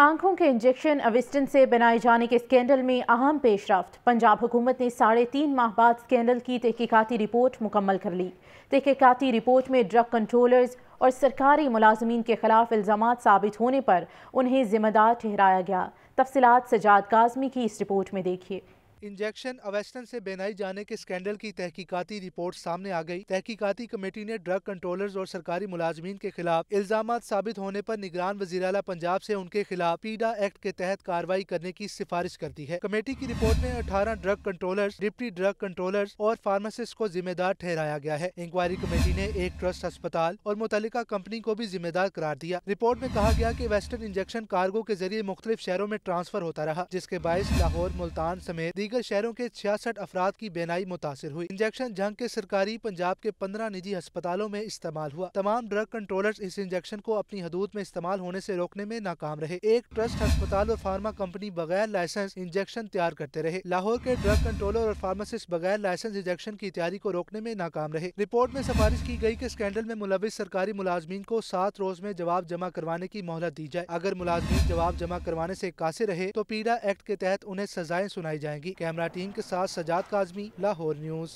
आंखों के इंजेक्शन अविस्टन से बनाए जाने के स्कैंडल में अहम पेशरफ पंजाब हुकूमत ने साढ़े तीन माह बाद स्कैंडल की तहकीकती रिपोर्ट मुकम्मल कर ली तहकीकती रिपोर्ट में ड्रग कंट्रोलर्स और सरकारी मुलाजमीन के खिलाफ इल्ज़ाम साबित होने पर उन्हें जिम्मेदार ठहराया गया तफसलत सजाद काजमी की इस रिपोर्ट में देखिए इंजेक्शन अवेस्टन से बेनाई जाने के स्कैंडल की तहकीकती रिपोर्ट सामने आ गई तहकीकाती कमेटी ने ड्रग कंट्रोलर्स और सरकारी मुलाजमीन के खिलाफ इल्जाम साबित होने पर निगरान वजीर अला पंजाब से उनके खिलाफ पीडा एक्ट के तहत कार्रवाई करने की सिफारिश कर दी है कमेटी की रिपोर्ट में अठारह drug controllers deputy drug controllers और फार्मासिस्ट को जिम्मेदार ठहराया गया है इंक्वायरी कमेटी ने एक ट्रस्ट अस्पताल और मुतल कंपनी को भी जिम्मेदार करार दिया रिपोर्ट में कहा गया की वेस्टर्न इंजेक्शन कार्गो के जरिए मुख्तलिफ शहरों में ट्रांसफर होता रहा जिसके बायस लाहौर मुल्तान समेत दीगर शहरों के छियासठ अफराद की बेनाई मुतासर हुई इंजेक्शन जंग के सरकारी पंजाब के पंद्रह निजी अस्पतालों में इस्तेमाल हुआ तमाम ड्रग कंट्रोलर इस इंजेक्शन को अपनी हदूद में इस्तेमाल होने ऐसी रोकने में नाकाम रहे एक ट्रस्ट अस्पताल और फार्मा कंपनी बगैर लाइसेंस इंजेक्शन तैयार करते रहे लाहौर के ड्रग कंट्रोलर और फार्मासिस्ट बगैर लाइसेंस इंजेक्शन की तैयारी को रोकने में नाकाम रहे रिपोर्ट में सिफारिश की गई कि स्कैंडल में मुलविस सरकारी मुलाजमीन को सात रोज में जवाब जमा करवाने की मोहलत दी जाए अगर मुलाजमीन जवाब जमा करवाने ऐसी कासे रहे तो पीडा एक्ट के तहत उन्हें सजाएं सुनाई जाएंगी कैमरा टीम के साथ सजाद काजमी लाहौर न्यूज